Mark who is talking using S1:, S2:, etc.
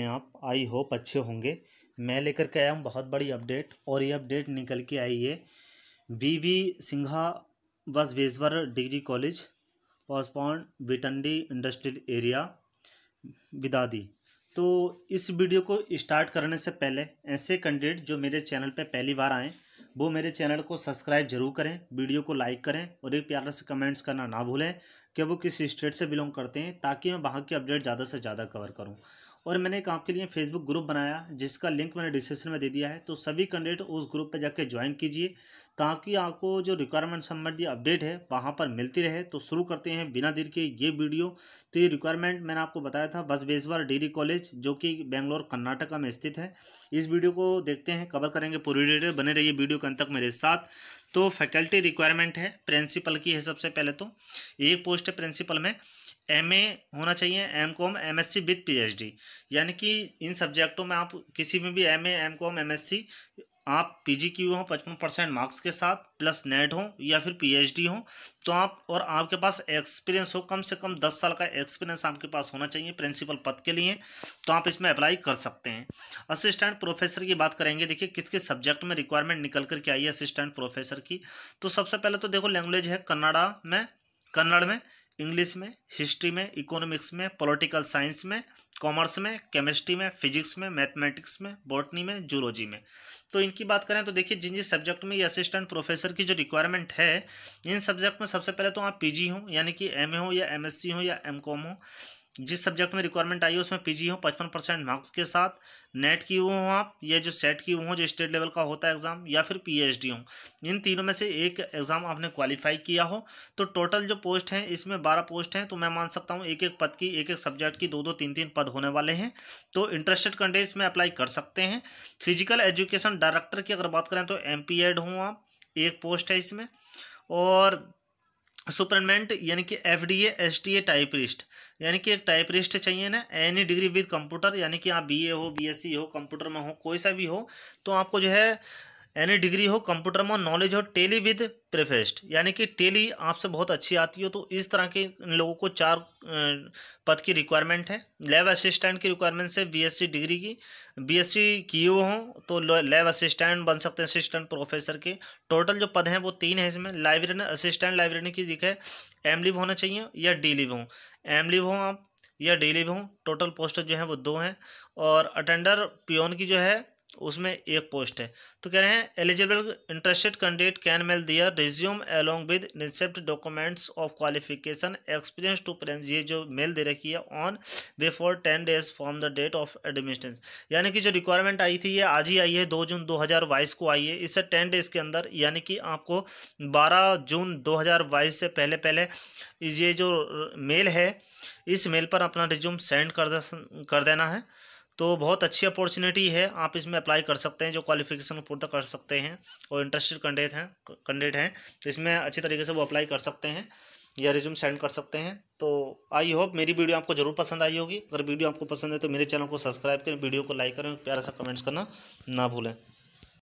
S1: हैं आप I hope अच्छे होंगे मैं लेकर के आया हूँ बहुत बड़ी अपडेट और ये अपडेट निकल के आई है वी वी सिंघा वेजवर डिग्री कॉलेज पॉस्पॉन्ड विटंडी इंडस्ट्रियल एरिया विदादी तो इस वीडियो को स्टार्ट करने से पहले ऐसे कैंडिडेट जो मेरे चैनल पे पहली बार आएँ वो मेरे चैनल को सब्सक्राइब जरूर करें वीडियो को लाइक करें और एक प्यारा से कमेंट्स करना ना भूलें कि वो किस स्टेट से बिलोंग करते हैं ताकि मैं वहाँ की अपडेट ज़्यादा से ज़्यादा कवर करूँ और मैंने एक आपके लिए फेसबुक ग्रुप बनाया जिसका लिंक मैंने डिस्क्रिप्शन में दे दिया है तो सभी कैंडिडेट उस ग्रुप पर जाकर ज्वाइन कीजिए ताकि आपको जो रिक्वायरमेंट संबंधी अपडेट है वहाँ पर मिलती रहे तो शुरू करते हैं बिना देर के ये वीडियो तो ये रिक्वायरमेंट मैंने आपको बताया था बस बेजवार डिग्री कॉलेज जो कि बेंगलोर कर्नाटका में स्थित है इस वीडियो को देखते हैं कवर करेंगे पूरी डिटेल बने रहिए वीडियो के अंत तक मेरे साथ तो फैकल्टी रिक्वायरमेंट है प्रिंसिपल की है सबसे पहले तो एक पोस्ट है प्रिंसिपल में एम ए होना चाहिए M Com M S C with P H D यानी कि इन सब्जेक्टों में आप किसी में भी M A M Com M S C आप पी जी क्यू हों पचपन परसेंट मार्क्स के साथ प्लस नेट हो या फिर पी एच डी हो तो आप और आपके पास एक्सपीरियंस हो कम से कम दस साल का एक्सपीरियंस आपके पास होना चाहिए प्रिंसिपल पद के लिए तो आप इसमें अप्लाई कर सकते हैं असिस्टेंट प्रोफेसर की बात करेंगे देखिए किस किस सब्जेक्ट में रिक्वायरमेंट निकल कर के आई है असिस्टेंट प्रोफेसर की तो सबसे पहले तो देखो लैंग्वेज है कन्नाडा में कन्नड़ में इंग्लिश में हिस्ट्री में इकोनॉमिक्स में पॉलिटिकल साइंस में कॉमर्स में केमिस्ट्री में फिजिक्स में मैथमेटिक्स में बॉटनी में जूलॉजी में तो इनकी बात करें तो देखिए जिन जिस सब्जेक्ट में ये असिस्टेंट प्रोफेसर की जो रिक्वायरमेंट है इन सब्जेक्ट में सबसे पहले तो आप पीजी हो यानी कि एमए हो या एमएससी हो या एमकॉम हो जिस सब्जेक्ट में रिक्वायरमेंट आई है उसमें पीजी हो पचपन परसेंट मार्क्स के साथ नेट की हो आप या जो सेट की हो जो स्टेट लेवल का होता है एग्ज़ाम या फिर पीएचडी हो इन तीनों में से एक एग्ज़ाम आपने क्वालिफाई किया हो तो टोटल जो पोस्ट हैं इसमें बारह पोस्ट हैं तो मैं मान सकता हूँ एक एक पद की एक एक सब्जेक्ट की दो दो तीन तीन पद होने वाले हैं तो इंटरेस्टेड कैंडिडेट में अप्लाई कर सकते हैं फिजिकल एजुकेशन डायरेक्टर की अगर बात करें तो एम हों आप एक पोस्ट है इसमें और सुपरमेंट यानी कि F D S T A typist यानी कि एक टाइपरिस्ट चाहिए ना एनी डिग्री विद कंप्यूटर यानी कि आप बी ए हो बी एस सी हो कंप्यूटर में हो कोई सा भी हो तो आपको जो है एनी डिग्री हो कंप्यूटर में नॉलेज हो टेली विद प्रेफेस्ट यानी कि टेली आपसे बहुत अच्छी आती हो तो इस तरह के इन लोगों को चार पद की रिक्वायरमेंट है लैब असिस्टेंट की रिक्वायरमेंट से बीएससी डिग्री की बीएससी किए हो तो लैब असिस्टेंट बन सकते हैं असिस्टेंट प्रोफेसर के टोटल जो पद हैं वो तीन है इसमें लाइब्रेरी असिस्टेंट लाइब्रेरी की दिखे एम लिव होना चाहिए या डी लिव हो एम लिव हो आप या डी लिव हों टोटल पोस्टर जो है वो दो हैं और अटेंडर पियोन की जो है उसमें एक पोस्ट है तो कह रहे हैं eligible interested candidate can mail their resume along with receipt documents of qualification experience to prince ये जो मेल दे रखी है on before ten days from the date of admission यानी कि जो रिक्वायरमेंट आई थी ये आज ही आई है दो जून दो हज़ार बाईस को आई है इससे टेन डेज के अंदर यानी कि आपको बारह जून दो हज़ार बाईस से पहले पहले ये जो मेल है इस मेल पर अपना रिज्यूम सेंड कर देना है तो बहुत अच्छी अपॉर्चुनिटी है आप इसमें अप्लाई कर सकते हैं जो क्वालिफिकेशन पूर्ता कर सकते हैं और इंटरेस्टेड कैंडिडेट हैं कैंडिडेट हैं तो इसमें अच्छी तरीके से वो अप्लाई कर सकते हैं या रिज्यूम सेंड कर सकते हैं तो आई होप मेरी वीडियो आपको जरूर पसंद आई होगी अगर वीडियो आपको पसंद है तो मेरे चैनल को सब्सक्राइब करें वीडियो को लाइक करें प्यारा सा कमेंट्स करना ना भूलें